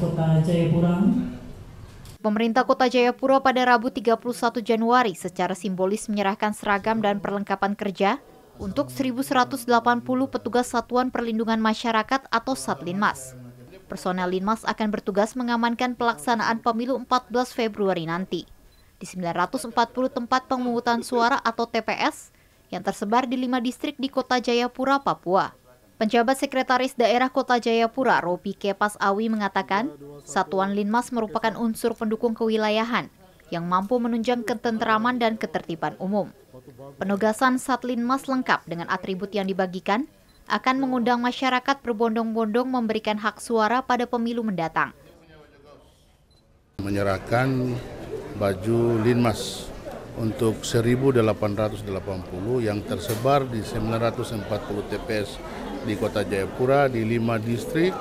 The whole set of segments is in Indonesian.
Kota Jayapura. Pemerintah Kota Jayapura pada Rabu 31 Januari secara simbolis menyerahkan seragam dan perlengkapan kerja untuk 1.180 petugas Satuan Perlindungan Masyarakat atau Satlinmas. Personel Linmas akan bertugas mengamankan pelaksanaan pemilu 14 Februari nanti di 940 tempat pemungutan suara atau TPS yang tersebar di lima distrik di Kota Jayapura, Papua. Penjabat Sekretaris Daerah Kota Jayapura, Robi Kepas Awi mengatakan, Satuan Linmas merupakan unsur pendukung kewilayahan yang mampu menunjang ketenteraman dan ketertiban umum. Penugasan Satlinmas lengkap dengan atribut yang dibagikan akan mengundang masyarakat berbondong-bondong memberikan hak suara pada pemilu mendatang. Menyerahkan baju Linmas untuk 1.880 yang tersebar di 940 TPS di Kota Jayapura di 5 distrik,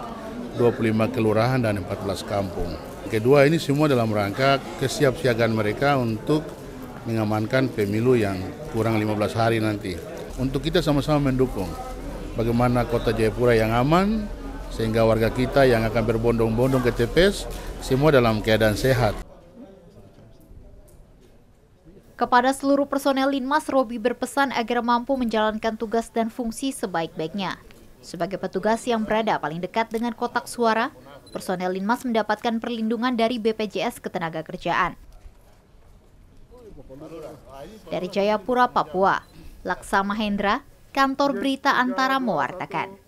25 kelurahan dan 14 kampung. Kedua ini semua dalam rangka kesiapsiagaan mereka untuk mengamankan pemilu yang kurang 15 hari nanti. Untuk kita sama-sama mendukung bagaimana Kota Jayapura yang aman sehingga warga kita yang akan berbondong-bondong ke TPS semua dalam keadaan sehat. Kepada seluruh personel Linmas, Robi berpesan agar mampu menjalankan tugas dan fungsi sebaik-baiknya. Sebagai petugas yang berada paling dekat dengan kotak suara, personel Linmas mendapatkan perlindungan dari BPJS Ketenagakerjaan. Dari Jayapura, Papua, Laksa Mahendra, Kantor Berita Antara mewartakan.